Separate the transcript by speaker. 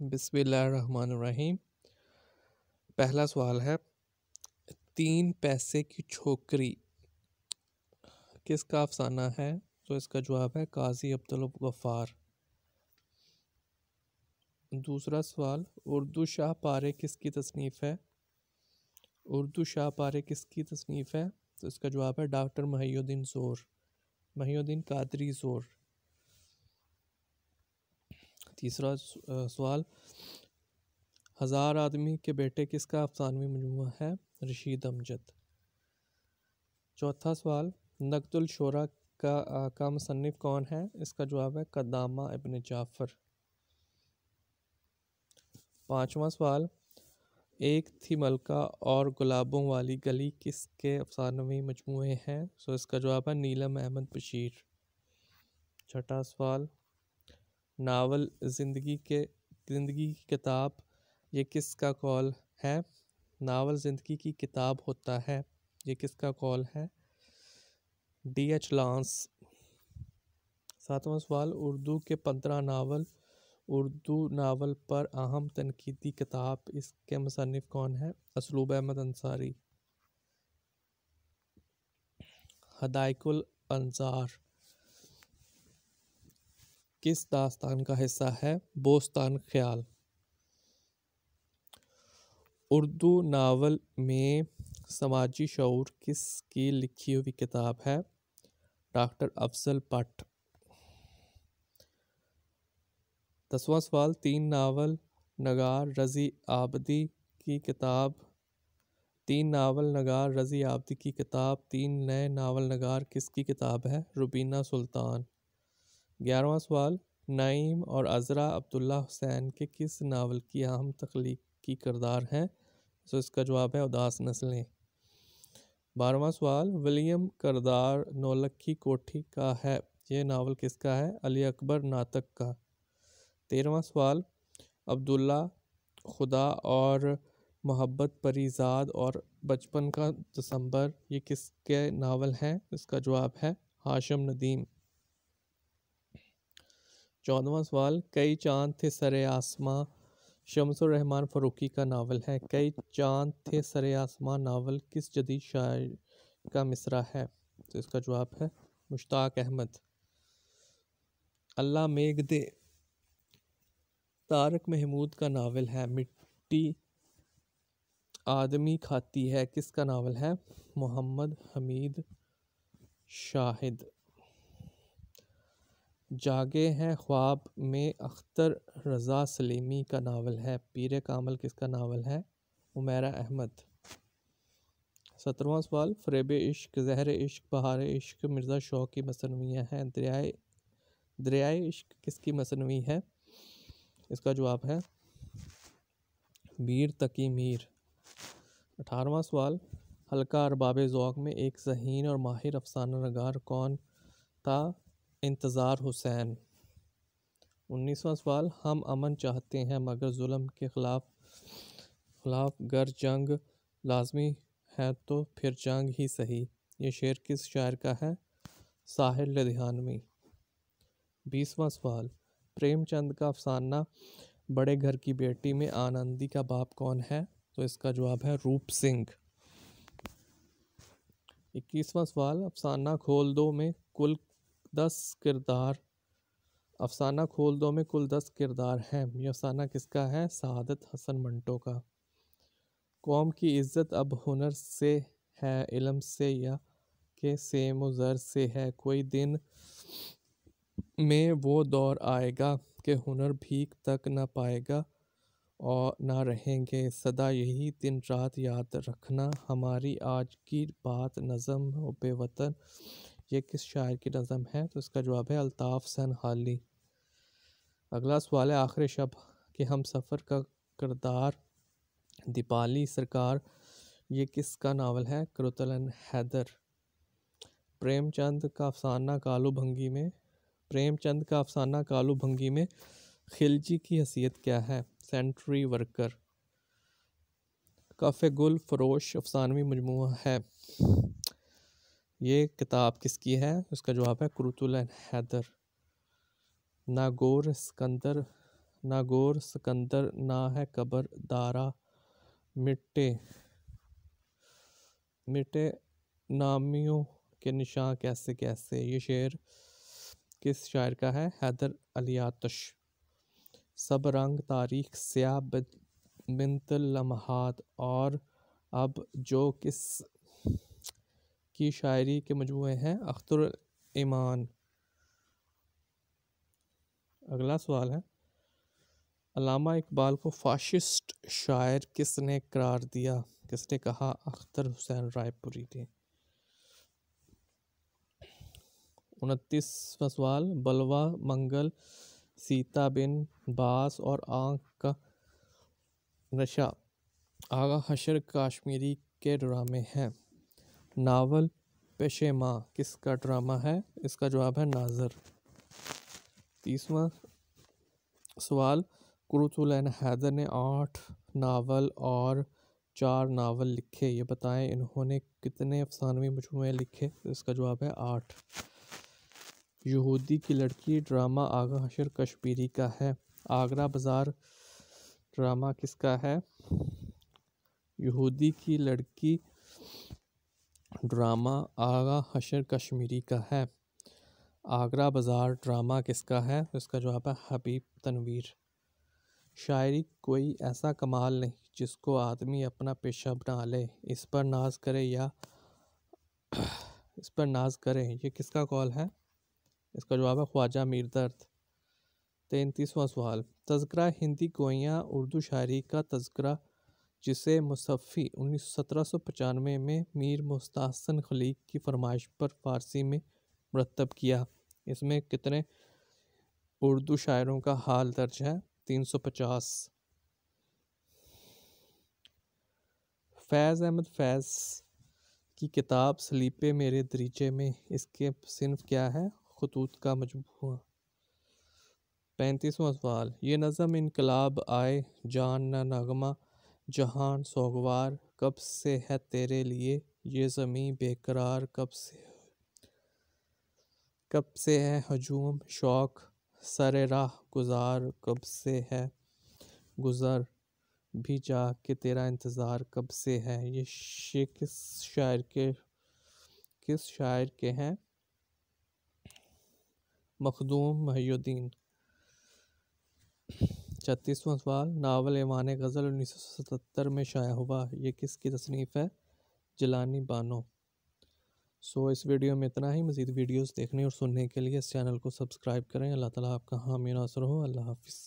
Speaker 1: बिसमीम पहला सवाल है तीन पैसे की छोकरी किसका अफसाना है तो इसका जवाब है काजी अब्दुल गफ़ार दूसरा सवाल उर्दू शाह पारे किसकी तसनीफ़ है उर्दू शाह पारे किसकी तसनीफ़ है तो इसका जवाब है डॉक्टर महिउद्दीन ज़ोर महिउद्दीन कादरी ज़ोर तीसरा सवाल हज़ार आदमी के बेटे किसका अफसानवी मजमू है रशीद अमजद चौथा सवाल नकदुल शोरा का का मुसनफ़ कौन है इसका जवाब है कदामा इबन जाफ़र पाँचवा सवाल एक थी मलका और गुलाबों वाली गली किसके अफसानवी मजमू हैं सो इसका जवाब है नीलम अहमद बशीर छठा सवाल नावल ज़िंदगी के ज़िंदगी की किताब ये किसका कॉल है नावल ज़िंदगी की किताब होता है ये किसका कॉल है डी एच लांस सातवां सवाल उर्दू के पंद्रह नावल उर्दू नावल पर अहम तनकीदी किताब इसके मुसनफ़ कौन है असलूब अहमद अंसारी हदायकुल अंसार किस दास्तान का हिस्सा है बोस्तान ख्याल उर्दू नावल में समाजी शूर किसकी लिखी हुई किताब है डॉक्टर अफजल पट दसवां सवाल तीन नावल नगार रज़ी आबदी की किताब तीन नावल नगार रज़ी आबदी की किताब तीन नए नावल नगार किसकी किताब है रुबीना सुल्तान ग्यारहवा सवाल नाइम और अज़रा अब्दुल्ला हुसैन के किस नावल की अहम तख्लीक की करदार हैं सो इसका जवाब है उदास नस्लें बारहवा सवाल विलियम करदार नौलखी कोठी का है ये नावल किसका है अली अकबर नातक का तेरहवा सवाल अब्दुल्ला खुदा और मोहब्बत परीजाद और बचपन का दिसंबर ये किसके नावल हैं इसका जवाब है हाशम नदीम चौदवा सवाल कई चांद थे सरे आसमां शमसुर रहमान फ़रूकी का नावल है कई चांद थे सरे आसमां नावल किस जदीद शायर का मिसरा है तो इसका जवाब है मुश्ताक अहमद अल्लाह मेघ दे तारक महमूद का नावल है मिट्टी आदमी खाती है किसका नावल है मोहम्मद हमीद शाहिद जागे हैं ख्वाब में अख्तर रज़ा सलीमी का नावल है पीर कामल किसका नावल है उमेरा अहमद सत्रवा सवाल फ्रेब इश्क जहर इश्क बहार इश्क मिर्ज़ा शौक़ की मसनवियाँ हैं दरियाए दरियाए इश्क किसकी मसनवी है इसका जवाब है मीर तकी मीर अठारवा सवाल हल्का अरबाब में एक जहीन और माहिर अफसाना नगार कौन था इंतज़ार हुसैन उन्नीसवा सवाल हम अमन चाहते हैं मगर जुल्म के ख़िलाफ़ खिलाफ गर जंग लाजमी है तो फिर जंग ही सही ये शेर किस शायर का है साहिर लुधियानवी बीसवा सवाल प्रेमचंद का अफसाना बड़े घर की बेटी में आनंदी का बाप कौन है तो इसका जवाब है रूप सिंह इक्कीसवा सवाल अफसाना खोल दो में कुल दस किरदार अफसाना खोल दो में कुल दस किरदार हैं ये अफसाना किसका है सहादत हसन मंटो का कौम की इज्जत अब हुनर से है इलम से या के सेम ज़र से है कोई दिन में वो दौर आएगा कि हुनर भीख तक ना पाएगा और ना रहेंगे सदा यही दिन रात याद रखना हमारी आज की बात नज़म बेवतन ये किस शायर की नज़म है तो इसका जवाब है अल्ताफ़ सन हाली अगला सवाल है आखिर शब के हम सफ़र का करदार दीपाली सरकार ये किसका नावल है करतलन हैदर प्रेमचंद का अफसाना कालू भंगी में प्रेमचंद का अफसाना कालू भंगी में खिलजी की हसीियत क्या है सेंट्री वर्कर काफे गुल फरोश अफसानवी मजमू है ये किताब किसकी है उसका जवाब है कुरुतुल हैदर नागोर सिकंदर नागोर सिकंदर ना है कबर दारा मिट्टे मिट्टे नामियों के निशान कैसे कैसे ये शेर किस शायर का है हैदर अलियातश सब रंग तारीख स्या बिनत लम्हात और अब जो किस की शायरी के मजमू हैं अख्तर ईमान अगला सवाल है अलामा इकबाल को फाशिस्ट शायर किसने करार दिया किसने कहा अख्तर हुसैन रायपुरी ने उनतीसवा सवाल बलवा मंगल सीता बिन बास और आंख का नशा आगा हशर कश्मीरी के ड्रामे हैं नावल पेशे माँ किसका ड्रामा है इसका जवाब है नाजर तीसवा सवाल क्रुतुल हैदर ने आठ नावल और चार नावल लिखे ये बताएं इन्होंने कितने अफसानवी मजमू लिखे इसका जवाब है आठ यहूदी की लड़की ड्रामा आगा हशर कश्मीरी का है आगरा बाज़ार ड्रामा किसका है यहूदी की लड़की ड्रामा आगा हशर कश्मीरी का है आगरा बाज़ार ड्रामा किसका है इसका जवाब है हबीब तनवीर शायरी कोई ऐसा कमाल नहीं जिसको आदमी अपना पेशा बना ले इस पर नाज करे या इस पर नाज करे ये किसका कॉल है इसका जवाब है ख्वाजा मीर दर्द तैंतीसवा सवाल तस्करा हिंदी गोयाँ उर्दू शायरी का तस्करा जिसे मुसफ़ी उन्नीस सत्रह में मीर मुस्तासन खलीक की फरमाइश पर फ़ारसी में मरतब किया इसमें कितने उर्दू शायरों का हाल दर्ज है 350 फैज़ अहमद फैज़ की किताब सलीपे मेरे दरीचे में इसके सिनफ क्या है खतूत का मजबू पैंतीसवा सवाल ये नज़म इनकलाब आए जान ना नगमा जहान सोगवार कब से है तेरे लिए ये ज़मीं बेकरार कब से कब से है हजूम शौक सर राह गुजार कब से है गुज़र भी जा के तेरा इंतज़ार कब से है ये शे किस शायर के किस शायर के हैं मखदूम महुद्दीन छत्तीसवां सवाल नावल एवान गज़ल उन्नीस सौ सतहत्तर में शाया हुआ ये किसकी तसनीफ़ है जलानी बानो सो इस वीडियो में इतना ही मज़ीद वीडियोस देखने और सुनने के लिए इस चैनल को सब्सक्राइब करें अल्लाह ताला आपका हामीनासर हो अल्लाह हाफिज़